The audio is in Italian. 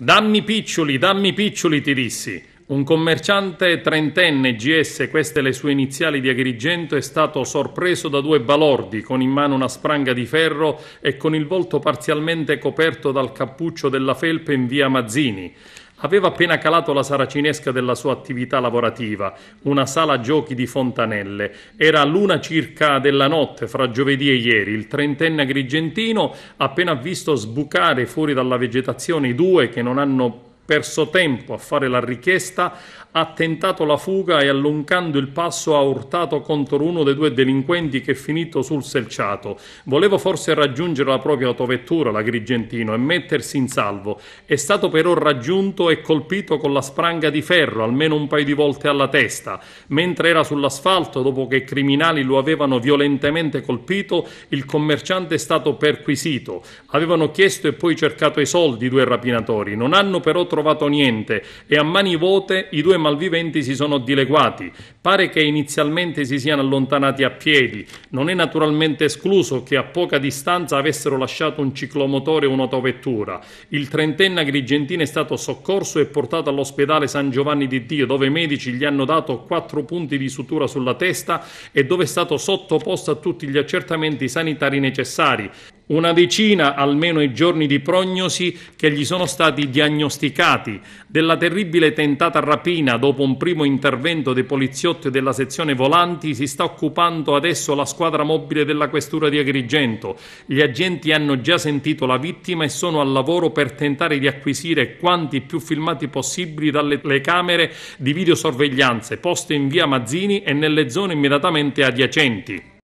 Dammi piccioli, dammi piccioli, ti dissi. Un commerciante trentenne GS, queste le sue iniziali di Agrigento, è stato sorpreso da due balordi con in mano una spranga di ferro e con il volto parzialmente coperto dal cappuccio della felpe in via Mazzini. Aveva appena calato la saracinesca della sua attività lavorativa, una sala giochi di Fontanelle. Era l'una circa della notte, fra giovedì e ieri. Il trentenne agrigentino, appena visto sbucare fuori dalla vegetazione i due che non hanno perso tempo a fare la richiesta, ha tentato la fuga e allungando il passo ha urtato contro uno dei due delinquenti che è finito sul selciato. Voleva forse raggiungere la propria autovettura, l'agrigentino, e mettersi in salvo. È stato però raggiunto e colpito con la spranga di ferro, almeno un paio di volte alla testa. Mentre era sull'asfalto, dopo che i criminali lo avevano violentemente colpito, il commerciante è stato perquisito. Avevano chiesto e poi cercato i soldi i due rapinatori. Non hanno però trovato trovato niente e a mani vuote i due malviventi si sono dileguati. Pare che inizialmente si siano allontanati a piedi. Non è naturalmente escluso che a poca distanza avessero lasciato un ciclomotore e un'autovettura. Il trentenne agrigentino è stato soccorso e portato all'ospedale San Giovanni di Dio, dove i medici gli hanno dato quattro punti di sutura sulla testa e dove è stato sottoposto a tutti gli accertamenti sanitari necessari una decina almeno i giorni di prognosi che gli sono stati diagnosticati, della terribile tentata rapina dopo un primo intervento dei poliziotti della sezione volanti si sta occupando adesso la squadra mobile della questura di Agrigento. Gli agenti hanno già sentito la vittima e sono al lavoro per tentare di acquisire quanti più filmati possibili dalle camere di videosorveglianze poste in via Mazzini e nelle zone immediatamente adiacenti.